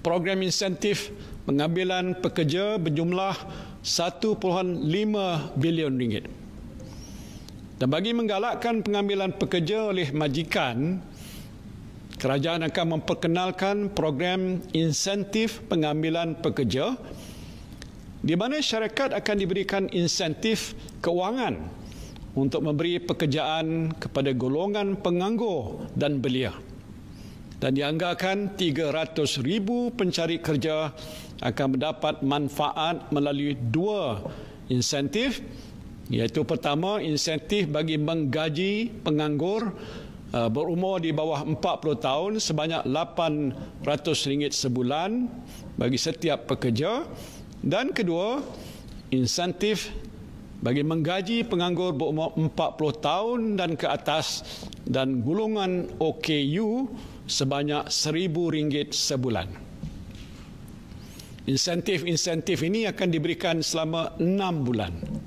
program insentif pengambilan pekerja berjumlah 1.5 bilion ringgit. Dan bagi menggalakkan pengambilan pekerja oleh majikan, kerajaan akan memperkenalkan program insentif pengambilan pekerja di mana syarikat akan diberikan insentif kewangan untuk memberi pekerjaan kepada golongan penganggur dan belia dan dianggarkan 300,000 pencari kerja akan mendapat manfaat melalui dua insentif iaitu pertama insentif bagi menggaji penganggur uh, berumur di bawah 40 tahun sebanyak RM800 sebulan bagi setiap pekerja dan kedua insentif bagi menggaji penganggur berumur 40 tahun dan ke atas dan gulungan OKU sebanyak RM1,000 sebulan. Insentif-insentif ini akan diberikan selama enam bulan.